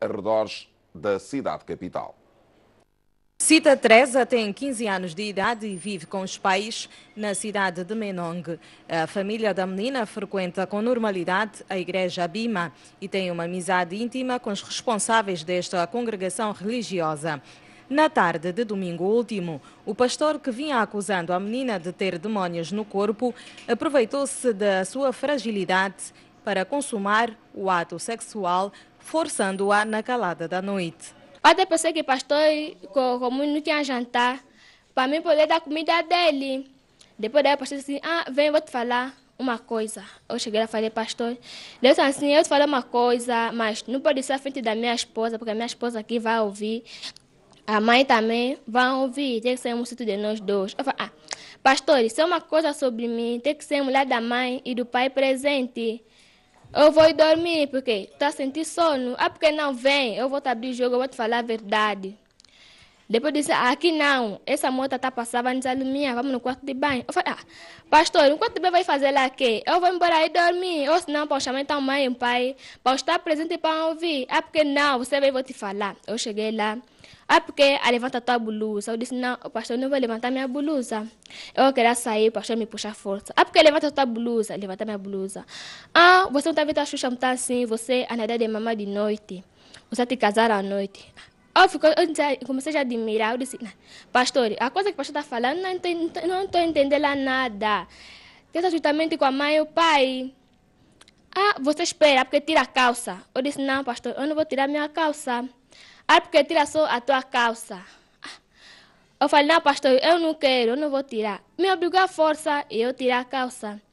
arredores da cidade capital. Cita Teresa tem 15 anos de idade e vive com os pais na cidade de Menong. A família da menina frequenta com normalidade a igreja Bima e tem uma amizade íntima com os responsáveis desta congregação religiosa. Na tarde de domingo último, o pastor que vinha acusando a menina de ter demônios no corpo aproveitou-se da sua fragilidade para consumar o ato sexual forçando-a na calada da noite. Até pensei que pastor como não tinha jantar, para mim poder dar comida dele. Depois daí o pastor disse assim, ah, vem, vou te falar uma coisa. Eu cheguei lá e falei, pastor, Deus tá assim, eu te falei uma coisa, mas não pode ser à frente da minha esposa, porque a minha esposa aqui vai ouvir. A mãe também vai ouvir, tem que ser um sítio de nós dois. Eu falei, ah, pastor, isso é uma coisa sobre mim, tem que ser mulher da mãe e do pai presente. Eu vou dormir, porque tá sentindo sono. Ah, porque não vem? Eu vou te abrir o jogo, eu vou te falar a verdade. Depois disse, ah, aqui não, essa moto tá passando, nos alumia, vamos no quarto de banho. Eu falei, ah, pastor, o quarto de banho vai fazer lá quê? Eu vou embora aí dormir, ou se não, para chamar então mãe e pai, para estar tá presente e para ouvir. Ah, porque não, você vem, vou te falar. Eu cheguei lá, ah, porque ah, levanta tua blusa. Eu disse, não, pastor não vou levantar minha blusa. Eu queria sair, o pastor me puxa força. Ah, porque levanta tua blusa, levanta minha blusa. Ah, você não está vendo a Xuxa, não está assim, você, a nadar de mamãe de noite. Você te é casar à noite. Óbvio eu comecei a admirar, eu disse, né, pastor, a coisa que o pastor está falando, não estou não tô entendendo nada. Tenta juntamente com a mãe e o pai. Ah, você espera, porque tira a calça. Eu disse, não, pastor, eu não vou tirar minha calça. Ah, porque tira só a tua calça. Ah, eu falei, não, pastor, eu não quero, eu não vou tirar. Me obrigou à força e eu tirar a calça.